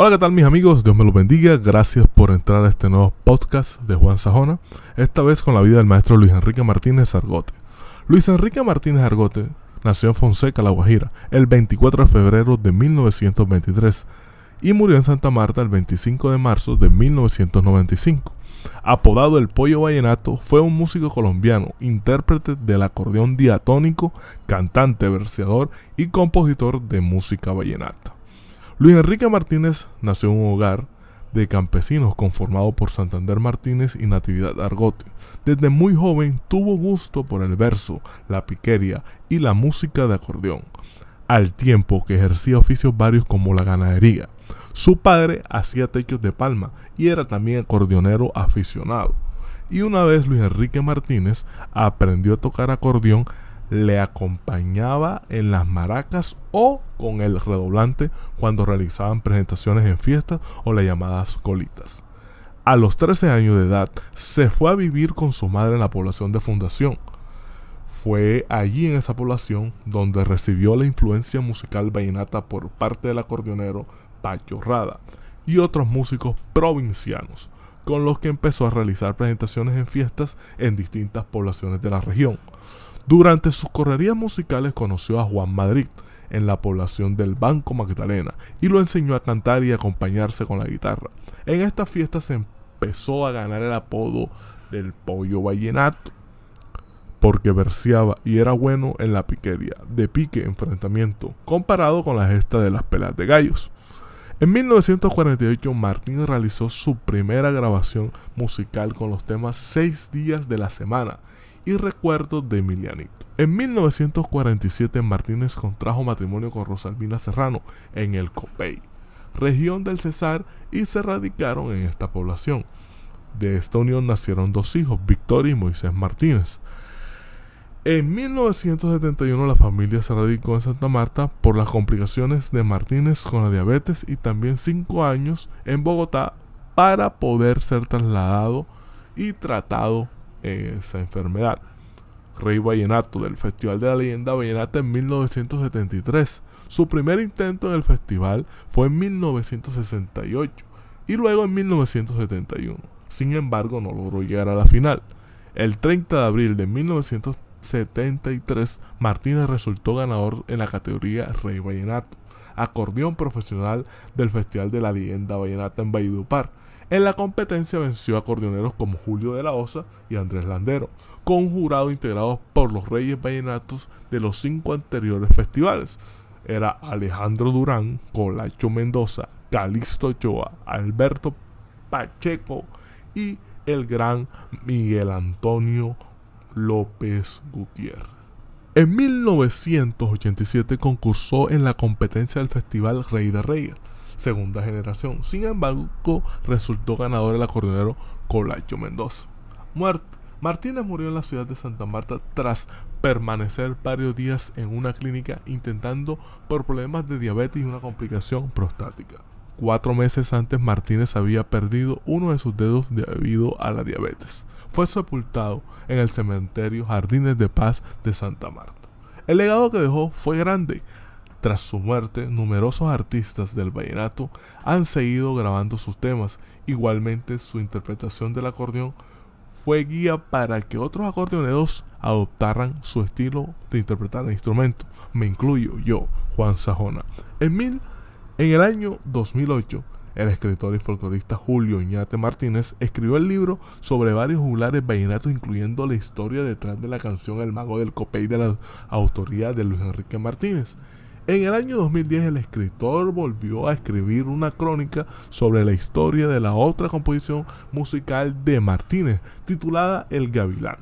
Hola, ¿qué tal mis amigos? Dios me los bendiga. Gracias por entrar a este nuevo podcast de Juan Sajona, esta vez con la vida del maestro Luis Enrique Martínez Argote. Luis Enrique Martínez Argote nació en Fonseca, La Guajira, el 24 de febrero de 1923 y murió en Santa Marta el 25 de marzo de 1995. Apodado el Pollo Vallenato, fue un músico colombiano, intérprete del acordeón diatónico, cantante, verseador y compositor de música vallenata. Luis Enrique Martínez nació en un hogar de campesinos conformado por Santander Martínez y Natividad Argote. Desde muy joven tuvo gusto por el verso, la piquería y la música de acordeón, al tiempo que ejercía oficios varios como la ganadería. Su padre hacía techos de palma y era también acordeonero aficionado. Y una vez Luis Enrique Martínez aprendió a tocar acordeón le acompañaba en las maracas o con el redoblante cuando realizaban presentaciones en fiestas o las llamadas colitas. A los 13 años de edad se fue a vivir con su madre en la población de Fundación. Fue allí en esa población donde recibió la influencia musical vallenata por parte del acordeonero Pacho Rada y otros músicos provincianos, con los que empezó a realizar presentaciones en fiestas en distintas poblaciones de la región. Durante sus correrías musicales conoció a Juan Madrid en la población del Banco Magdalena y lo enseñó a cantar y acompañarse con la guitarra. En esta fiesta se empezó a ganar el apodo del pollo vallenato porque verseaba y era bueno en la piquería, de pique enfrentamiento, comparado con la gesta de las pelas de gallos. En 1948 Martín realizó su primera grabación musical con los temas Seis días de la semana y recuerdos de Emilianito. En 1947 Martínez contrajo matrimonio con Rosalina Serrano en el Copey, región del Cesar, y se radicaron en esta población. De esta unión nacieron dos hijos, Víctor y Moisés Martínez. En 1971 la familia se radicó en Santa Marta por las complicaciones de Martínez con la diabetes y también cinco años en Bogotá para poder ser trasladado y tratado esa enfermedad. Rey Vallenato del Festival de la Leyenda Vallenata en 1973. Su primer intento en el festival fue en 1968 y luego en 1971. Sin embargo, no logró llegar a la final. El 30 de abril de 1973, Martínez resultó ganador en la categoría Rey Vallenato, acordeón profesional del Festival de la Leyenda Vallenata en Valledupar en la competencia venció a cordoneros como Julio de la Osa y Andrés Landero, con integrado por los reyes vallenatos de los cinco anteriores festivales. Era Alejandro Durán, Colacho Mendoza, Calixto Ochoa, Alberto Pacheco y el gran Miguel Antonio López Gutiérrez. En 1987 concursó en la competencia del Festival Rey de Reyes segunda generación. Sin embargo, resultó ganador el acordeonero Colacho Mendoza. Martínez murió en la ciudad de Santa Marta tras permanecer varios días en una clínica intentando por problemas de diabetes y una complicación prostática. Cuatro meses antes Martínez había perdido uno de sus dedos debido a la diabetes. Fue sepultado en el cementerio Jardines de Paz de Santa Marta. El legado que dejó fue grande, tras su muerte, numerosos artistas del vallenato han seguido grabando sus temas. Igualmente, su interpretación del acordeón fue guía para que otros acordeoneros adoptaran su estilo de interpretar el instrumento. Me incluyo yo, Juan Sajona. En, el año 2008, el escritor y folclorista Julio Iñate Martínez escribió el libro sobre varios juglares vallenatos, incluyendo la historia detrás de la canción El Mago del Copey de la autoría de Luis Enrique Martínez. En el año 2010 el escritor volvió a escribir una crónica sobre la historia de la otra composición musical de Martínez, titulada El Gavilán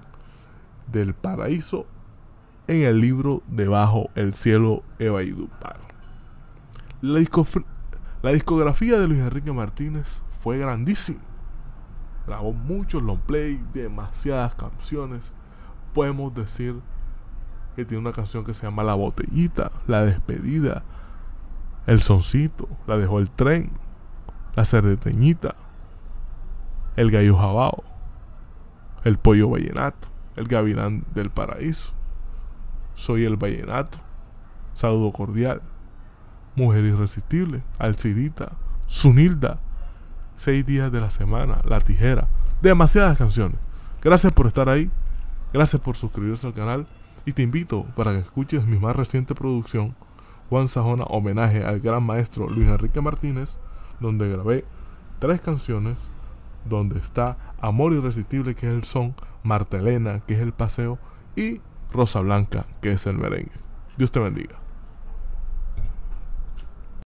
del Paraíso, en el libro Debajo el Cielo y La, la discografía de Luis Enrique Martínez fue grandísima. Grabó muchos long play, demasiadas canciones. Podemos decir que tiene una canción que se llama La Botellita, La Despedida, El Soncito, La Dejó el Tren, La Cerdeteñita, El Gallo Jabao, El Pollo Vallenato, El Gavilán del Paraíso, Soy el Vallenato, Saludo Cordial, Mujer Irresistible, Alcirita, Sunilda, Seis Días de la Semana, La Tijera, demasiadas canciones. Gracias por estar ahí. Gracias por suscribirse al canal y te invito para que escuches mi más reciente producción, Juan Sajona Homenaje al gran maestro Luis Enrique Martínez, donde grabé tres canciones, donde está Amor Irresistible, que es el son, Martelena, que es el paseo, y Rosa Blanca, que es el merengue. Dios te bendiga.